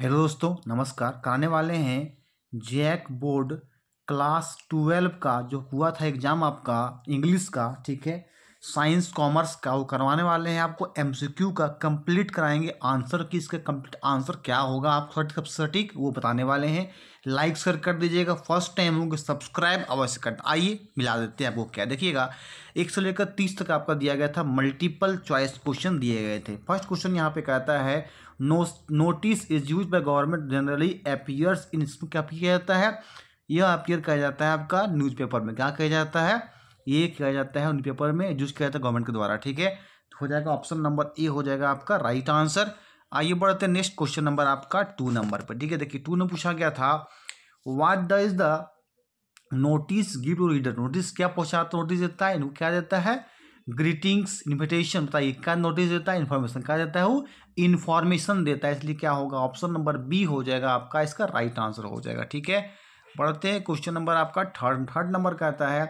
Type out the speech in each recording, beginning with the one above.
hello दोस्तों नमस्कार कराने वाले हैं जैक बोर्ड क्लास ट्वेल्व का जो हुआ था एग्ज़ाम आपका इंग्लिश का ठीक है साइंस कॉमर्स का वो करवाने वाले हैं आपको एम का कंप्लीट कराएंगे आंसर कि इसका कंप्लीट आंसर क्या होगा आप सबसे सटीक वो बताने वाले हैं लाइक शेयर कर दीजिएगा फर्स्ट टाइम होंगे सब्सक्राइब अवश्य कर आइए मिला देते हैं आपको क्या देखिएगा एक से लेकर तीस तक आपका दिया गया था मल्टीपल चॉइस क्वेश्चन दिए गए थे फर्स्ट क्वेश्चन यहाँ पे कहता है no notice is use by government generally appears in इसमें क्या किया जाता है यह अपियर कहा जाता है आपका न्यूज़पेपर में क्या कहा जाता है ये किया जाता है उन पेपर में यूज किया जाता है गवर्नमेंट के द्वारा ठीक है तो हो जाएगा ऑप्शन नंबर ए हो जाएगा आपका राइट आंसर आइए बढ़ते हैं नेक्स्ट क्वेश्चन नंबर आपका टू नंबर पर ठीक है देखिए टू में पूछा गया था what the is the notice give to reader notice क्या पहुंचाता नोटिस देता है इनको क्या देता है ग्रीटिंग्स इन्विटेशन बताइए क्या नोटिस देता है इन्फॉर्मेशन क्या देता है वो इन्फॉर्मेशन देता है इसलिए क्या होगा ऑप्शन नंबर बी हो जाएगा आपका इसका राइट right आंसर हो जाएगा ठीक है बढ़ते हैं क्वेश्चन नंबर आपका थर्ड थर्ड नंबर कहता है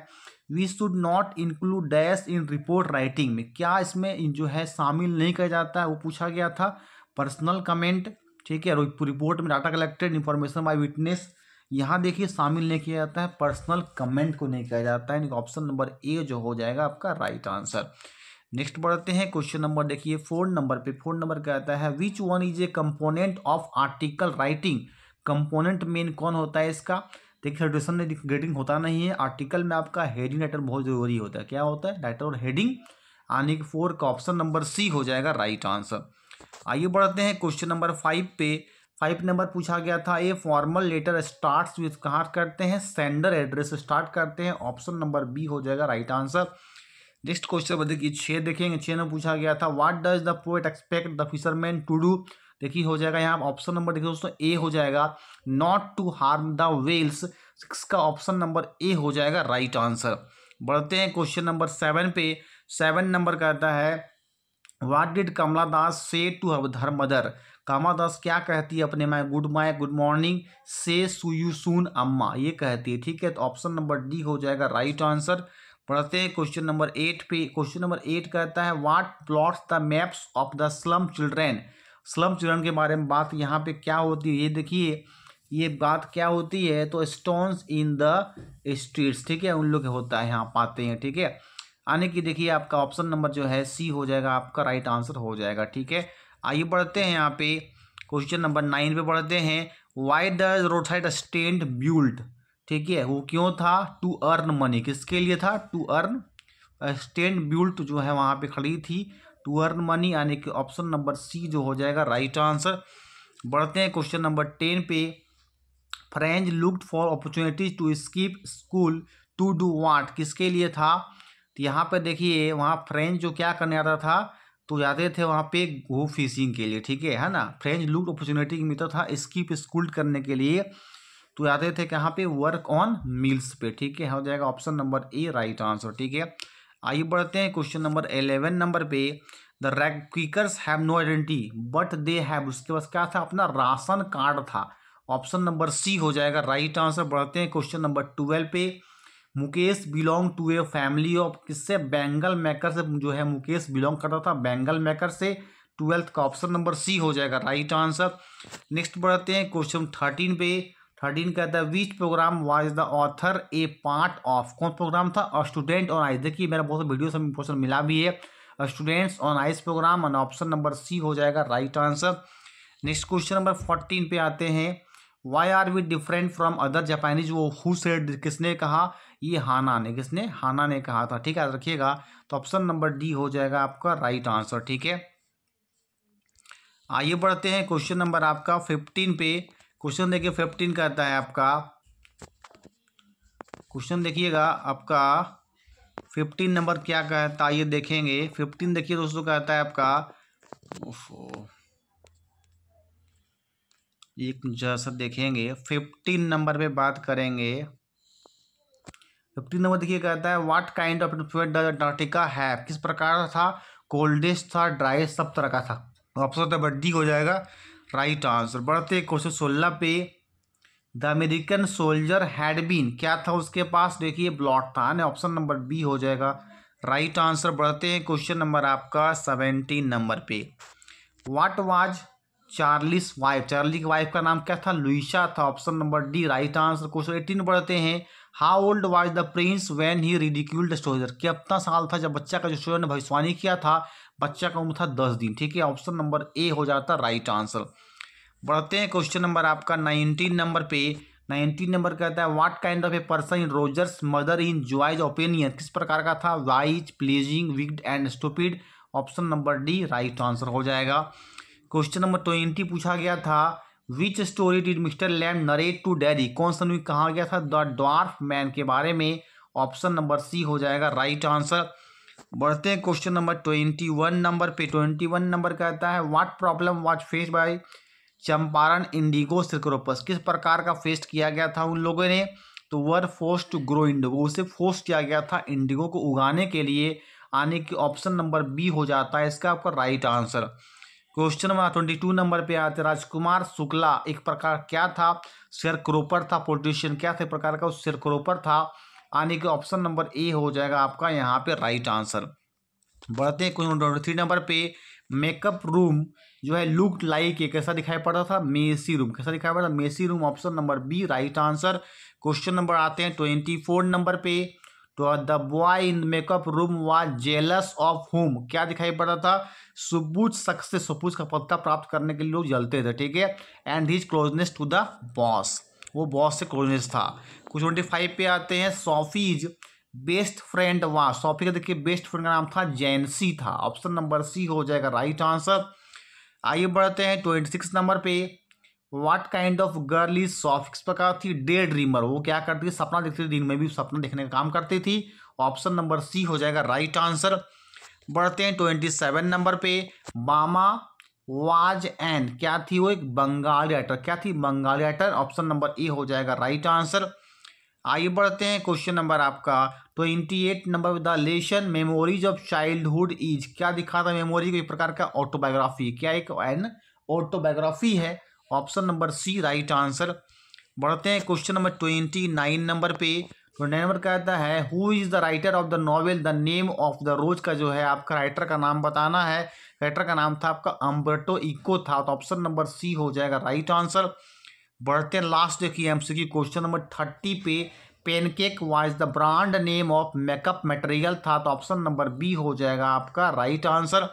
we should not include dash in report writing में क्या इसमें जो है शामिल नहीं किया जाता है वो पूछा गया था पर्सनल कमेंट ठीक है रिपोर्ट में data collected information by witness यहाँ देखिए शामिल नहीं किया जाता है पर्सनल कमेंट को नहीं किया जाता है ऑप्शन नंबर ए जो हो जाएगा आपका राइट आंसर नेक्स्ट बढ़ते हैं क्वेश्चन नंबर देखिए फोर्थ नंबर पे फोर्थ नंबर कहता है which one is a component of article writing component main कौन होता है इसका देखिए हेडोसन ग्रेडिंग होता नहीं है आर्टिकल में आपका हेडिंग राइटर बहुत जरूरी होता है क्या होता है राइटर और हेडिंग यानी कि फोर का ऑप्शन नंबर सी हो जाएगा राइट आंसर आइए बढ़ते हैं क्वेश्चन नंबर फाइव पे फाइव नंबर पूछा गया था a formal letter start with कहाँ करते हैं सेंडर एड्रेस स्टार्ट करते हैं ऑप्शन नंबर बी हो जाएगा राइट आंसर नेक्स्ट क्वेश्चन बताइए छः देखेंगे छः नंबर पूछा गया था what does the poet expect the fisherman to do देखिए हो जाएगा यहाँ ऑप्शन नंबर देखिए दोस्तों ए हो जाएगा not to harm the whales का ऑप्शन नंबर ए हो जाएगा राइट आंसर बढ़ते हैं क्वेश्चन नंबर सेवन पे सेवन नंबर कहता है वाट डिड कमला दास से टू धर मदर कमला दास क्या कहती है अपने माए गुड माए गुड मॉर्निंग से सुयू सून अम्मा ये कहती है ठीक है तो ऑप्शन नंबर डी हो जाएगा राइट आंसर पढ़ते हैं क्वेश्चन नंबर एट पे क्वेश्चन नंबर एट कहता है what plots the maps of the slum children slum children के बारे में बात यहाँ पे क्या होती है ये देखिए ये बात क्या होती है तो स्टोन्स इन द स्ट्रीट्स ठीक है उन लोग होता है यहाँ पाते हैं ठीक है आने की देखिए आपका ऑप्शन नंबर जो है सी हो जाएगा आपका राइट आंसर हो जाएगा ठीक है आइए बढ़ते हैं यहाँ पे क्वेश्चन नंबर नाइन पे बढ़ते हैं why does road side stand built ठीक है वो क्यों था टू अर्न मनी किसके लिए था टू अर्न स्टेंड ब्यूल्ट जो है वहाँ पे खड़ी थी टू अर्न मनी यानी कि ऑप्शन नंबर सी जो हो जाएगा राइट आंसर बढ़ते हैं क्वेश्चन नंबर टेन पे Franz looked for opportunities to skip school to do what किसके लिए था तो यहाँ पर देखिए वहाँ फ्रेंच जो क्या करने आता था तो जाते थे वहाँ पे गो फिशिंग के लिए ठीक है है ना फ्रेंच लुक अपॉर्चुनिटी मिलता था स्कीप स्कूल करने के लिए तो जाते थे कहाँ पे वर्क ऑन मिल्स पे ठीक है हो जाएगा option number A right answer ठीक है आइए बढ़ते हैं क्वेश्चन नंबर एलेवन नंबर पे the rack have no identity but they have उसके पास क्या था अपना राशन कार्ड था ऑप्शन नंबर सी हो जाएगा राइट आंसर बढ़ते हैं क्वेश्चन नंबर ट्वेल्व पे Mukesh belong to a family of किससे बैंगल मेकर से जो है मुकेश बिलोंग करता था बैंगल मेकर से ट्वेल्थ का ऑप्शन नंबर सी हो जाएगा राइट आंसर नेक्स्ट बढ़ते हैं क्वेश्चन थर्टीन पे थर्टीन कहता है which programme was the author a part of कौन प्रोग्राम था स्टूडेंट ऑन आइस देखिए मेरा बहुत वीडियो से क्वेश्चन मिला भी है students on ice programme and option number C हो जाएगा right answer next question number fourteen पे आते हैं why are we different from other Japanese वो हु सेड किसने कहा ये हाना ने किसने हाना ने कहा था ठीक है रखिएगा तो ऑप्शन नंबर डी हो जाएगा आपका राइट आंसर ठीक है आइए बढ़ते हैं क्वेश्चन नंबर आपका फिफ्टीन पे क्वेश्चन देखिए फिफ्टीन कहता है आपका क्वेश्चन देखिएगा आपका फिफ्टीन नंबर क्या कहता है ये देखेंगे फिफ्टीन देखिए दोस्तों कहता है आपका एक जैसा देखेंगे फिफ्टीन नंबर पे बात करेंगे फिफ्टीन नंबर देखिए कहता है व्हाट काइंड ऑफ इन्फ्लुएंट है किस प्रकार था कोल्डेस्ट था ड्राइस्ट सब तरह का था ऑप्शन तो बड्डी हो जाएगा राइट आंसर बढ़ते क्वेश्चन सोलह पे the American soldier had been क्या था उसके पास देखिए ब्लॉट था ना ऑप्शन नंबर बी हो जाएगा राइट right आंसर बढ़ते हैं क्वेश्चन नंबर आपका सेवेंटीन नंबर पे what was Charlie's wife Charlie की वाइफ का नाम क्या था लुइसा था option number D right answer question eighteen बढ़ते हैं how old was the prince when he ridiculed Stoger कितना साल था जब बच्चा का जो स्टोजर ने भविष्यवाणी किया था बच्चा का उम्र था दस दिन ठीक है ऑप्शन नंबर ए हो जाता राइट आंसर बढ़ते हैं क्वेश्चन नंबर आपका नाइनटीन नंबर पे नाइनटीन नंबर कहता है what kind of a person in Roger's mother in Joy's opinion किस प्रकार का था wise pleasing wicked and stupid option number D right answer हो जाएगा क्वेश्चन नंबर ट्वेंटी पूछा गया था which story did Mr Lamb narrate to Daddy कौन सा न्यूज कहा गया था द डॉर्फ मैन के बारे में ऑप्शन नंबर सी हो जाएगा राइट right आंसर बढ़ते हैं question number twenty one number पे ट्वेंटी वन नंबर कहता है what problem watch face by Champaran indigo sharecroppers किस प्रकार का फेस किया गया था उन लोगों ने तो were force to grow indigo उसे फोर्स किया गया था इंडिगो को उगाने के लिए आने की ऑप्शन नंबर बी हो जाता है इसका आपका right answer question number twenty two number पे आते राजकुमार शुक्ला एक प्रकार क्या था शेयर क्रोपर था पोलिटिशियन क्या थे प्रकार का शेयर क्रोपर था यानी कि ऑप्शन नंबर ए हो जाएगा आपका यहाँ पे राइट आंसर बढ़ते हैं क्वेश्चन नंबर थ्री नंबर पे मेकअप रूम जो है लुक लाइक ये कैसा दिखाई पड़ रहा था मेसी रूम कैसा दिखाई पड़ रहा था messy room option number B right answer question number आते हैं ट्वेंटी फोर नंबर पे तो the boy in makeup room was jealous of whom क्या दिखाई पड़ रहा था सुबूज शख्स से सुबूज का पत्ता प्राप्त करने के लिए लोग जलते थे ठीक है and his closeness to the boss वो बॉस से क्लोजनेस था ट्वेंटी फाइव पे आते हैं सॉफीज बेस्ट फ्रेंड वहाँ सॉफी का देखिए बेस्ट फ्रेंड का नाम था जैनसी था ऑप्शन नंबर सी हो जाएगा राइट आंसर आइए बढ़ते हैं ट्वेंटी सिक्स नंबर पे what kind of girl is किस प्रकार थी डे ड्रीमर वो क्या करती थी सपना देखती थी दिन में भी सपना देखने का काम करती थी ऑप्शन नंबर सी हो जाएगा राइट आंसर बढ़ते हैं ट्वेंटी सेवन नंबर पे मामा वाज एन क्या थी वो एक बंगाली एक्टर क्या थी Bengali actor option number A हो जाएगा राइट आंसर आगे बढ़ते हैं क्वेश्चन नंबर आपका twenty eight number the lesson memories of childhood is क्या दिखा था मेमोरी को एक प्रकार का ऑटोबायोग्राफी क्या एक एन ऑटोबायोग्राफी है option number C right answer बढ़ते हैं question number twenty nine number पे ट्वेंटी नंबर कहता है who is the writer of the novel the name of the rose का जो है आपका राइटर का नाम बताना है राइटर का नाम था आपका अम्बर्टो इको था तो ऑप्शन नंबर सी हो जाएगा राइट आंसर बढ़ते हैं लास्ट देखिए सी क्वेश्चन नंबर थर्टी पे pancake was the brand name of makeup material था तो ऑप्शन नंबर बी हो जाएगा आपका राइट आंसर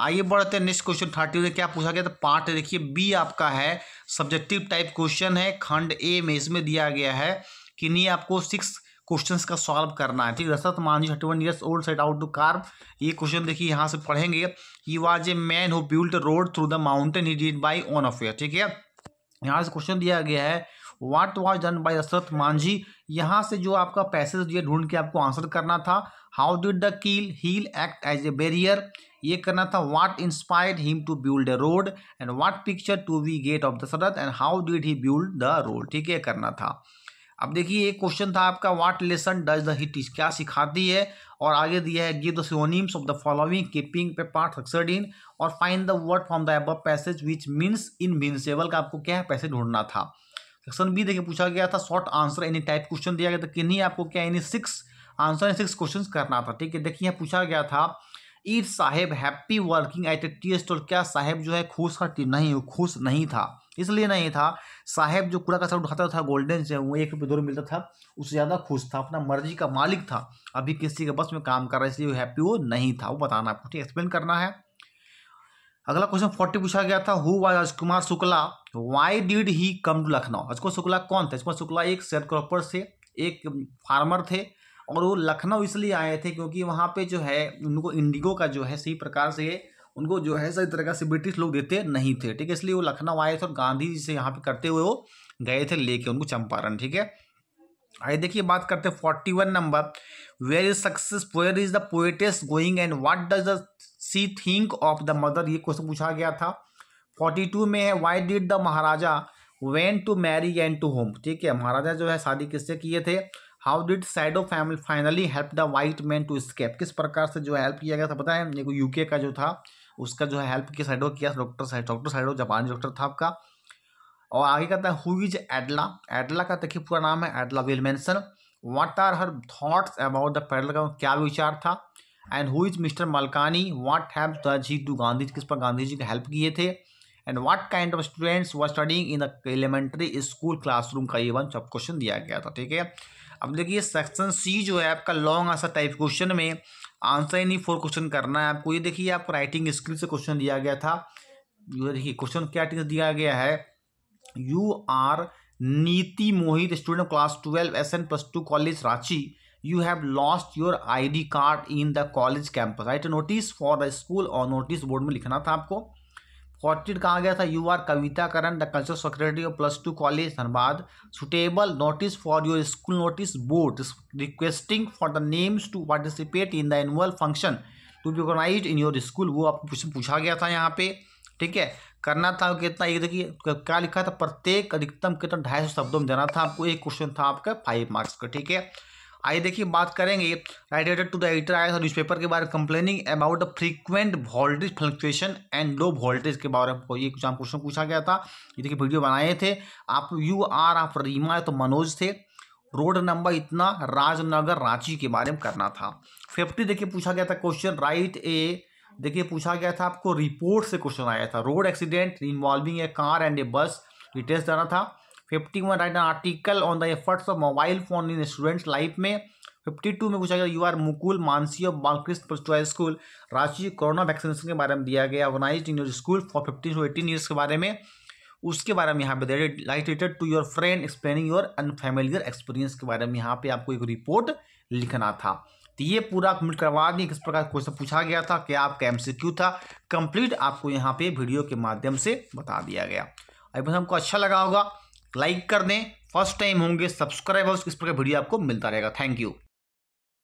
आइए बढ़ते हैं नेक्स्ट क्वेश्चन थर्टी क्या पूछा गया तो पार्ट देखिए बी आपका है सब्जेक्टिव टाइप क्वेश्चन है खंड ए में इसमें दिया गया है कि नहीं आपको सिक्स क्वेश्चन का सॉल्व करना है ठीक रसत Manjhi thirty one years old set out to car ये क्वेश्चन देखिए यहाँ से पढ़ेंगे he was a man who built road through the mountain he did by on off ठीक है यहाँ से क्वेश्चन दिया गया है what was done by Dashrath Manjhi यहाँ से जो आपका पैसेज ये ढूंढ के आपको आंसर करना था how did the keel hill act as a barrier ये करना था what inspired him to build a road and what picture to we get of Dashrath and how did he build the road ठीक है करना था अब देखिए एक क्वेश्चन था आपका what lesson does the is क्या सिखाती है और आगे दिया है give the synonyms of the following keeping pay part अक्सर इन और find the word from the above passage which means immeasurable का आपको क्या पैसे पैसेज ढूंढना था सेक्शन बी देखिए पूछा गया था short answer any type question दिया गया था किन्हीं आपको क्या any six answer any six question करना था ठीक है देखिए यहाँ पूछा गया था is Saheb happy working at a tea store क्या साहेब जो है खुश था नहीं खुश नहीं था इसलिए नहीं था साहेब जो कूड़ा का उठाता था गोल्डन से वो एक रुपये दो रुपये मिलता था उससे ज़्यादा खुश था अपना मर्जी का मालिक था अभी किसी के बस में काम कर रहा है इसलिए वो हैप्पी वो नहीं था वो बताना आपको ठीक एक्सप्लेन करना है अगला क्वेश्चन फोर्टी पूछा गया था who was Rajkumar Shukla why did he come to Lucknow Rajkumar Shukla कौन था राजकुमार शुक्ला एक शेयर क्रॉपर से एक फार्मर थे और वो लखनऊ इसलिए आए थे क्योंकि वहाँ पे जो है उनको इंडिगो का जो है सही प्रकार से उनको जो है सही तरीके से ब्रिटिश लोग देते नहीं थे ठीक है इसलिए वो लखनऊ आए थे और गांधी जी से यहाँ पे करते हुए वो गए थे लेके उनको चंपारण ठीक है आइए देखिए बात करते हैं forty one number where is success where is the poetess going and what does the sea think of the mother ये क्वेश्चन पूछा गया था फोर्टी टू में है why did the maharaja went to marry and to home ठीक है महाराजा जो है शादी किससे किए थे how did Sadao family finally help the white man to escape किस प्रकार से जो हेल्प किया गया था पता है यूके का जो था उसका जो है हेल्प किया साइडो किया डॉक्टर साइड डॉक्टर साइडो जापानी डॉक्टर था आपका और आगे कहता है हु इज एडला एडला का देखिए पूरा नाम है Edla Willmansson what are her thoughts about the peddler का क्या विचार था and who is mister Malkani what have जी टू गांधी किस पर गांधी जी का हेल्प किए थे and what kind of students were studying in the elementary school classroom का ये वन सब क्वेश्चन दिया गया था ठीक है अब देखिए सेक्शन सी जो है आपका लॉन्ग आंसर टाइप क्वेश्चन में आंसर ही नहीं फोर क्वेश्चन करना है आपको ये देखिए आपको राइटिंग स्किल से क्वेश्चन दिया गया था देखिए क्वेश्चन क्या दिया गया है you are Niti Mohit student class twelve S N plus two college Ranchi you have lost your ID card in the college campus write notice for the school और नोटिस बोर्ड में लिखना था आपको पॉस्टेड कहा गया था you are Kavita Karan the culture secretary of plus two college Dhanbad suitable notice for your school notice board requesting for the names to participate in the annual function to be organise in your school वो आपको question पूछा गया था यहाँ पे ठीक है करना था कितना ये देखिए क्या लिखा था प्रत्येक अधिकतम कितना ढाई सौ शब्दों में देना था आपको एक क्वेश्चन था आपका फाइव मार्क्स का ठीक है आइए देखिए बात करेंगे राइटेड टू द एडिटर आया था न्यूज़पेपर के बारे में complaining about the frequent voltage fluctuation and low voltage के बारे में ये कुछ क्वेश्चन पूछा गया था ये देखिए वीडियो बनाए थे आप यू आर आप रीमा तो मनोज थे रोड नंबर इतना राजनगर रांची के बारे में करना था फिफ्टी देखिए पूछा गया था क्वेश्चन राइट ए देखिए पूछा गया था आपको रिपोर्ट से क्वेश्चन आया था road accident involving a car and a bus details जाना था fifty one write article on the efforts of mobile phone in students life में फिफ्टी टू में पूछा गया you are Mukul Mansi of Balkrishna plus school Ranchi corona vaccination के बारे में दिया गया organise in your school for fifteen to eighteen years के बारे में उसके बारे में यहाँ पे light related to your friend explaining your unfamiliar experience के बारे में यहाँ पे आपको एक रिपोर्ट लिखना था तो ये पूरा कम्प्लीट करवा दिए किस प्रकार क्वेश्चन पूछा गया था क्या आपका एम था कंप्लीट आपको यहाँ पे वीडियो के माध्यम से बता दिया गया अभी हमको अच्छा लगा होगा लाइक कर दें फर्स्ट टाइम होंगे सब्सक्राइबर्स इस प्रकार वीडियो आपको मिलता रहेगा थैंक यू